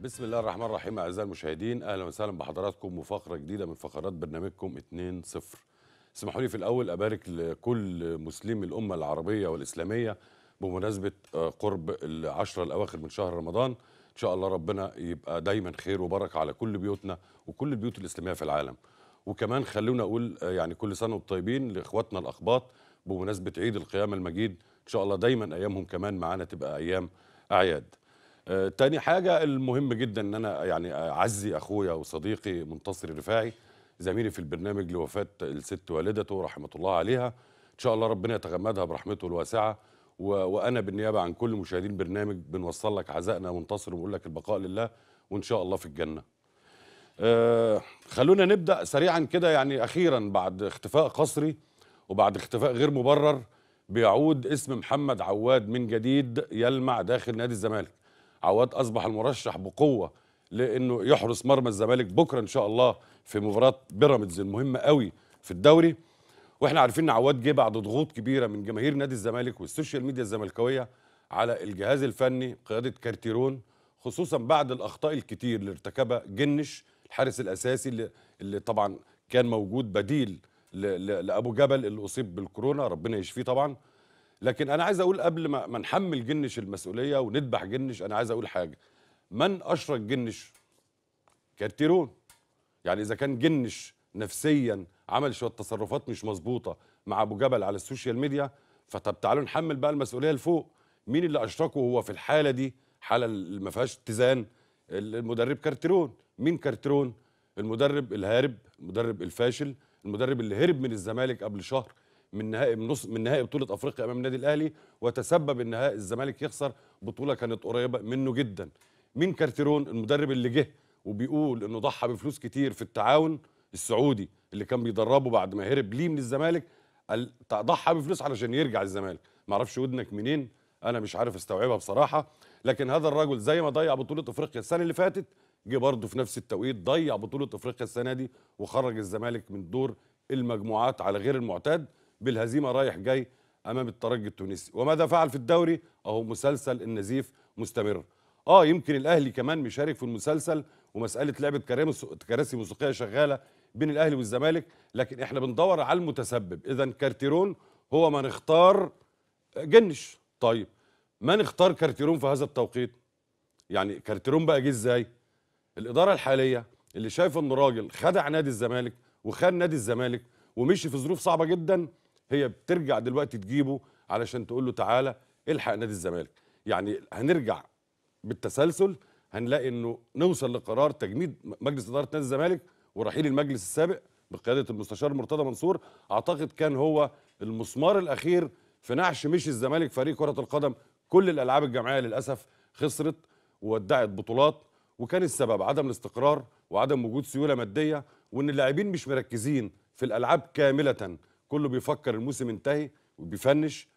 بسم الله الرحمن الرحيم اعزائي المشاهدين اهلا وسهلا بحضراتكم وفقره جديده من فقرات برنامجكم 2 0 اسمحوا لي في الاول ابارك لكل مسلم الامه العربيه والاسلاميه بمناسبه آه، قرب العشرة الاواخر من شهر رمضان ان شاء الله ربنا يبقى دايما خير وبركه على كل بيوتنا وكل البيوت الاسلاميه في العالم وكمان خلونا اقول آه، يعني كل سنه وانتم طيبين لاخواتنا الاخباط بمناسبه عيد القيامه المجيد ان شاء الله دايما ايامهم كمان معانا تبقى ايام اعياد آه، تاني حاجة المهم جدا ان انا يعني اعزي اخويا وصديقي منتصر رفاعي زميلي في البرنامج لوفاة الست والدته رحمة الله عليها ان شاء الله ربنا يتغمدها برحمته الواسعة وانا بالنيابة عن كل مشاهدين برنامج بنوصل لك عزائنا منتصر وبقول لك البقاء لله وان شاء الله في الجنة آه خلونا نبدأ سريعا كده يعني اخيرا بعد اختفاء قصري وبعد اختفاء غير مبرر بيعود اسم محمد عواد من جديد يلمع داخل نادي الزمالك عواد اصبح المرشح بقوه لانه يحرس مرمى الزمالك بكره ان شاء الله في مباراه بيراميدز المهمه قوي في الدوري واحنا عارفين ان عواد جه بعد ضغوط كبيره من جماهير نادي الزمالك والسوشيال ميديا الزملكاويه على الجهاز الفني قياده كارتيرون خصوصا بعد الاخطاء الكتير اللي ارتكبها جنش الحارس الاساسي اللي, اللي طبعا كان موجود بديل لابو جبل اللي اصيب بالكورونا ربنا يشفيه طبعا لكن انا عايز اقول قبل ما, ما نحمل جنش المسؤوليه وندبح جنش انا عايز اقول حاجه من اشرك جنش كارتيرون يعني اذا كان جنش نفسيا عمل شويه تصرفات مش مظبوطه مع ابو جبل على السوشيال ميديا فطب تعالوا نحمل بقى المسؤوليه لفوق مين اللي اشركه هو في الحاله دي حاله ما فيهاش اتزان المدرب كارتيرون مين كارتيرون المدرب الهارب المدرب الفاشل المدرب اللي هرب من الزمالك قبل شهر من نهائي من نص من نهائي بطوله افريقيا امام النادي الاهلي وتسبب ان الزمالك يخسر بطوله كانت قريبه منه جدا مين كارتيرون المدرب اللي جه وبيقول انه ضحى بفلوس كتير في التعاون السعودي اللي كان بيدربه بعد ما هرب ليه من الزمالك ضحى بفلوس علشان يرجع الزمالك معرفش ودنك منين انا مش عارف استوعبها بصراحه لكن هذا الرجل زي ما ضيع بطوله افريقيا السنه اللي فاتت جه برضه في نفس التوقيت ضيع بطوله افريقيا السنه دي وخرج الزمالك من دور المجموعات على غير المعتاد بالهزيمه رايح جاي امام الترجي التونسي وماذا فعل في الدوري اهو مسلسل النزيف مستمر اه يمكن الاهلي كمان مشارك في المسلسل ومساله لعبه كراسي موسيقيه شغاله بين الاهلي والزمالك لكن احنا بندور على المتسبب اذا كارتيرون هو من اختار آه، جنش طيب من اختار كارتيرون في هذا التوقيت يعني كارتيرون بقى جه ازاي الاداره الحاليه اللي شايفه انه راجل خدع نادي الزمالك وخان نادي الزمالك ومشي في ظروف صعبه جدا هي بترجع دلوقتي تجيبه علشان تقول له تعالى الحق نادي الزمالك يعني هنرجع بالتسلسل هنلاقي انه نوصل لقرار تجميد مجلس اداره نادي الزمالك ورحيل المجلس السابق بقياده المستشار مرتضى منصور اعتقد كان هو المسمار الاخير في نعش مشي الزمالك فريق كره القدم كل الالعاب الجماعيه للاسف خسرت وودعت بطولات وكان السبب عدم الاستقرار وعدم وجود سيوله ماديه وان اللاعبين مش مركزين في الالعاب كامله كله بيفكر الموسم انتهي وبيفنش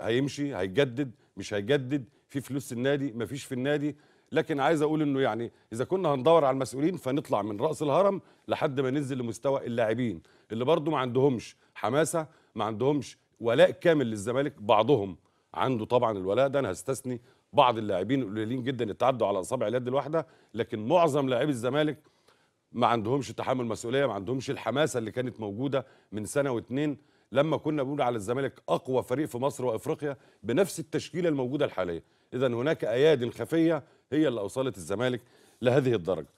هيمشي هيجدد مش هيجدد في فلوس النادي مفيش في النادي لكن عايز اقول انه يعني اذا كنا هندور على المسؤولين فنطلع من راس الهرم لحد ما ننزل لمستوى اللاعبين اللي برضه ما عندهمش حماسه ما عندهمش ولاء كامل للزمالك بعضهم عنده طبعا الولاء ده انا هستثني بعض اللاعبين القليلين جدا يتعدوا على اصابع اليد الواحده لكن معظم لاعبي الزمالك ما عندهمش تحمل مسؤوليه ما عندهمش الحماسه اللي كانت موجوده من سنه واتنين لما كنا بنقول على الزمالك اقوى فريق في مصر وافريقيا بنفس التشكيله الموجوده الحاليه اذا هناك ايادي خفيه هي اللي اوصلت الزمالك لهذه الدرجه